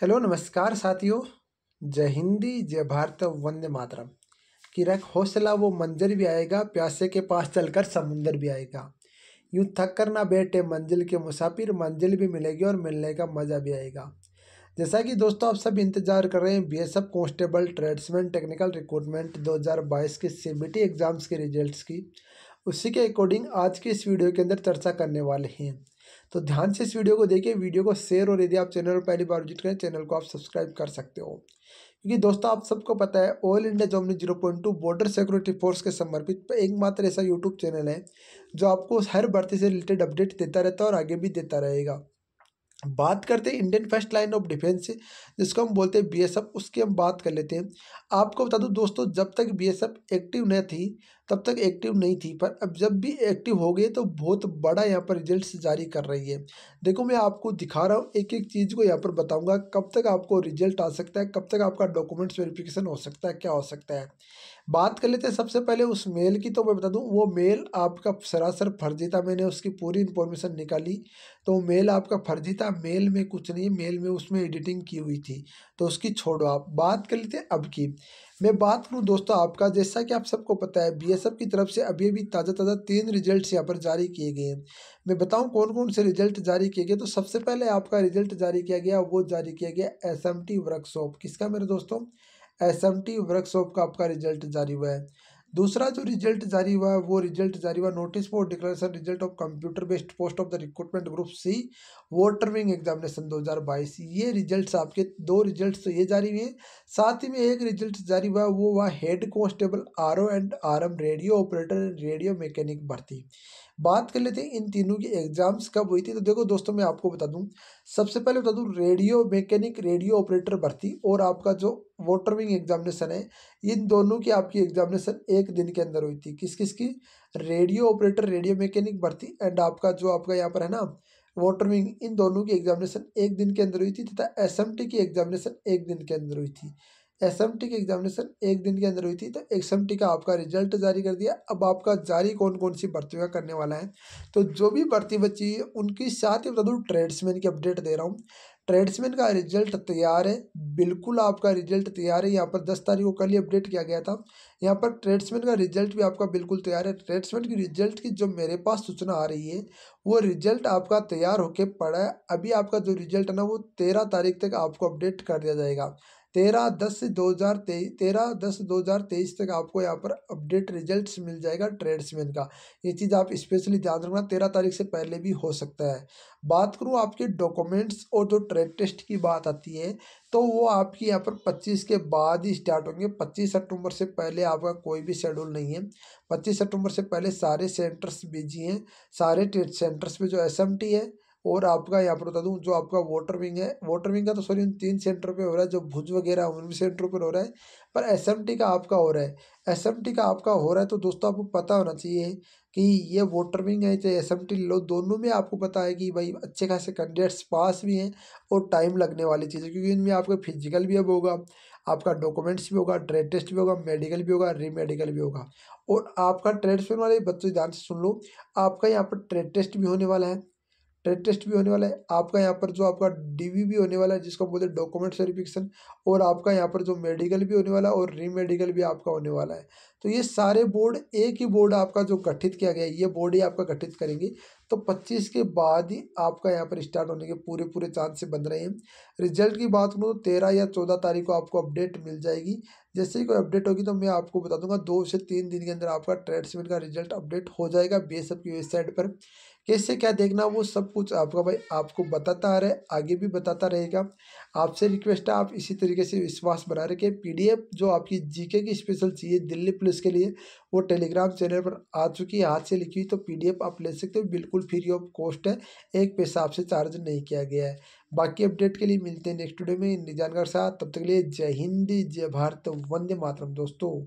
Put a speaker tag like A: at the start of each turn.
A: hello नमस्कार साथियों जय हिंदी जय भारत वंदे मातरम कि रख हौसला वो मंजर भी आएगा प्यासे के पास चलकर समुंदर भी आएगा यूँ थक कर ना बैठे मंजिल के मुसाफिर मंजिल भी मिलेगी और मिलने का मज़ा भी आएगा जैसा कि दोस्तों आप सब इंतजार कर रहे हैं B S F constable tradesman technical recruitment 2022 के सी बी टी एग्ज़ाम्स के रिजल्ट्स की उसी के अकॉर्डिंग आज की इस वीडियो के अंदर चर्चा करने वाले हैं तो ध्यान से इस वीडियो को देखिए वीडियो को शेयर और यदि आप चैनल पर पहली बार विजिट करें चैनल को आप सब्सक्राइब कर सकते हो क्योंकि दोस्तों आप सबको पता है ऑल इंडिया जॉमनी zero point two border security force के समर्पित एकमात्र ऐसा यूट्यूब चैनल है जो आपको हर भर्ती से रिलेटेड अपडेट देता रहता है और आगे भी देता रहेगा बात करते हैं Indian first line of defence से जिसको हम बोलते हैं बीएसएफ उसकी हम बात कर लेते हैं आपको बता दूं दोस्तों जब तक बीएसएफ एक्टिव नहीं थी तब तक एक्टिव नहीं थी पर अब जब भी एक्टिव हो गई तो बहुत बड़ा यहाँ पर रिजल्ट जारी कर रही है देखो मैं आपको दिखा रहा हूँ एक एक चीज़ को यहाँ पर बताऊँगा कब तक आपको रिजल्ट आ सकता है कब तक आपका डॉक्यूमेंट्स वेरिफिकेशन हो सकता है क्या हो सकता है बात कर लेते हैं सबसे पहले उस मेल की तो मैं बता दूं वो मेल आपका सरासर फर्जी था मैंने उसकी पूरी इन्फॉर्मेशन निकाली तो मेल आपका फर्जी था मेल में कुछ नहीं मेल में उसमें एडिटिंग की हुई थी तो उसकी छोड़ो आप बात कर लेते हैं अब की मैं बात करूं दोस्तों आपका जैसा कि आप सबको पता है बीएसएफ की तरफ से अभी अभी ताज़ा ताज़ा तीन रिजल्ट यहाँ पर जारी किए गए हैं मैं बताऊं कौन कौन से रिजल्ट जारी किए गए तो सबसे पहले आपका रिजल्ट जारी किया गया वो जारी किया गया एसएमटी वर्कशॉप किसका मेरे दोस्तों एस एम टी वर्कशॉप का आपका रिजल्ट जारी हुआ है दूसरा जो रिजल्ट जारी हुआ है वो रिजल्ट जारी हुआ notice for declaration result of computer based post of the recruitment group C water wing examination 2022 ये रिजल्ट्स आपके दो रिजल्ट्स तो ये जारी हुए हैं साथ ही में एक रिजल्ट जारी हुआ वो हुआ head constable R and R radio operator and radio mechanic भर्ती बात कर लेते हैं इन तीनों की एग्ज़ाम्स कब हुई थी तो देखो दोस्तों मैं आपको बता दूं सबसे पहले बता दूं रेडियो मैकेनिक रेडियो ऑपरेटर भर्ती और आपका जो वोटर विंग एग्जामिनेशन है इन दोनों की आपकी एग्जामिनेशन एक दिन के अंदर हुई थी किस किस की रेडियो ऑपरेटर रेडियो मैकेनिक भर्ती एंड आपका जो आपका यहाँ पर है ना वोटर विंग इन दोनों की एग्जामिनेशन एक दिन के अंदर हुई थी तथा एस की एग्जामिनेशन एक दिन के अंदर हुई थी एस एम टी की एग्जामिनेशन एक दिन के अंदर हुई थी तो एस एम टी का आपका रिजल्ट जारी कर दिया अब आपका जारी कौन कौन सी भर्ती का करने वाला है तो जो भी भर्ती बची है उनकी साथ ही बता दूँ ट्रेड्समैन की अपडेट दे रहा हूँ ट्रेड्समैन का रिजल्ट तैयार है बिल्कुल आपका रिजल्ट तैयार है यहाँ पर दस तारीख को कल ही अपडेट किया गया था यहाँ पर ट्रेड्समैन का रिजल्ट भी आपका बिल्कुल तैयार है ट्रेड्समैन की रिजल्ट की जो मेरे पास सूचना आ रही है वो रिजल्ट आपका तैयार होके पड़ा है अभी आपका जो रिजल्ट है ना वो तेरह तारीख तक आपको अपडेट कर दिया जाएगा तेरह दस दो हज़ार तेईस तेरह दस दो हज़ार तेईस तक आपको यहाँ पर अपडेट रिजल्ट्स मिल जाएगा ट्रेड्समैन का ये चीज़ आप स्पेशली ध्यान रखना तेरह तारीख से पहले भी हो सकता है बात करूँ आपके डॉक्यूमेंट्स और जो ट्रेड टेस्ट की बात आती है तो वो आपकी यहाँ पर पच्चीस के बाद ही स्टार्ट होंगे पच्चीस अक्टूबर से पहले आपका कोई भी शेड्यूल नहीं है पच्चीस अक्टूबर से पहले सारे सेंटर्स बिजी हैं सारे ट्रेड सेंटर्स में जो एस है और आपका यहाँ पर बता दूँ जो आपका वाटर विंग है वाटर विंग का तो सॉरी उन तीन सेंटर पे हो रहा है जो भुज वगैरह उन सेंटरों पर हो रहा है पर एस का आपका हो रहा है एस का आपका हो रहा है तो दोस्तों आपको पता होना चाहिए कि ये वाटर विंग है चाहे एस लो दोनों में आपको पता है कि भाई अच्छे खासे कैंडिडेट्स पास भी हैं और टाइम लगने वाली चीज़ें क्योंकि इनमें आपका फिजिकल भी अब होगा आपका डॉक्यूमेंट्स भी होगा ट्रेड टेस्ट भी होगा मेडिकल भी होगा री मेडिकल भी होगा और आपका ट्रेड वाले बच्चों ध्यान से सुन लो आपका यहाँ पर ट्रेड टेस्ट भी होने वाला है ट्रेड टेस्ट भी होने वाला है आपका यहाँ पर जो आपका डीवी भी होने वाला है जिसको बोलते हैं डॉक्यूमेंट वेरिफिकेशन और आपका यहाँ पर जो मेडिकल भी होने वाला है और रीमेडिकल भी आपका होने वाला है तो ये सारे बोर्ड एक ही बोर्ड आपका जो गठित किया गया है ये बोर्ड ही आपका गठित करेंगे तो पच्चीस के बाद ही आपका यहाँ पर स्टार्ट होने के पूरे पूरे चांस बन रहे हैं रिजल्ट की बात करूँ तो तेरह या चौदह तारीख को आपको अपडेट मिल जाएगी जैसे ही कोई अपडेट होगी तो मैं आपको बता दूंगा दो से तीन दिन के अंदर आपका ट्रेड्समैन का रिजल्ट अपडेट हो जाएगा बी की वेबसाइट पर कैसे क्या देखना वो सब कुछ आपका भाई आपको बताता आ रहा है आगे भी बताता रहेगा आपसे रिक्वेस्ट है आप इसी तरीके से विश्वास बना रखें पीडीएफ जो आपकी जीके की स्पेशल चाहिए दिल्ली पुलिस के लिए वो टेलीग्राम चैनल पर आ चुकी है हाथ से लिखी हुई तो पीडीएफ आप ले सकते हो बिल्कुल फ्री ऑफ कॉस्ट है एक पैसा आपसे चार्ज नहीं किया गया है बाकी अपडेट के लिए मिलते हैं नेक्स्ट वीडियो में निजानगढ़ साहब तब तक के लिए जय हिंद जय भारत वंदे मातरम दोस्तों